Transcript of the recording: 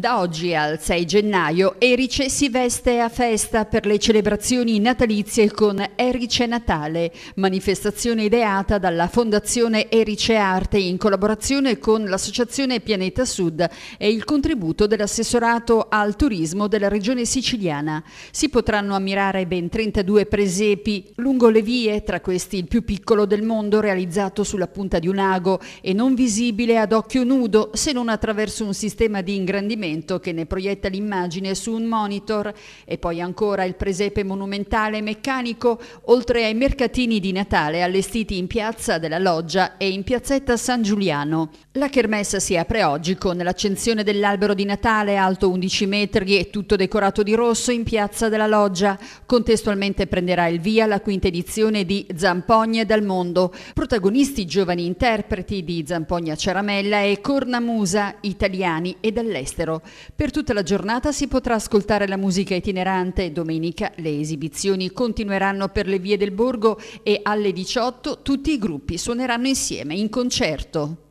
Da oggi al 6 gennaio Erice si veste a festa per le celebrazioni natalizie con Erice Natale, manifestazione ideata dalla Fondazione Erice Arte in collaborazione con l'Associazione Pianeta Sud e il contributo dell'assessorato al turismo della regione siciliana. Si potranno ammirare ben 32 presepi lungo le vie, tra questi il più piccolo del mondo realizzato sulla punta di un ago e non visibile ad occhio nudo se non attraverso un sistema di ingrandimento Cinquecento che ne proietta l'immagine su un monitor e poi ancora il presepe monumentale meccanico, oltre ai mercatini di Natale allestiti in piazza della Loggia e in piazzetta San Giuliano. La kermessa si apre oggi con l'accensione dell'albero di Natale alto 11 metri e tutto decorato di rosso in piazza della Loggia. Contestualmente prenderà il via la quinta edizione di Zampogne dal mondo, protagonisti giovani interpreti di Zampogna Ceramella e Cornamusa, italiani e dall'estero. Per tutta la giornata si potrà ascoltare la musica itinerante e domenica le esibizioni continueranno per le vie del borgo e alle 18 tutti i gruppi suoneranno insieme in concerto.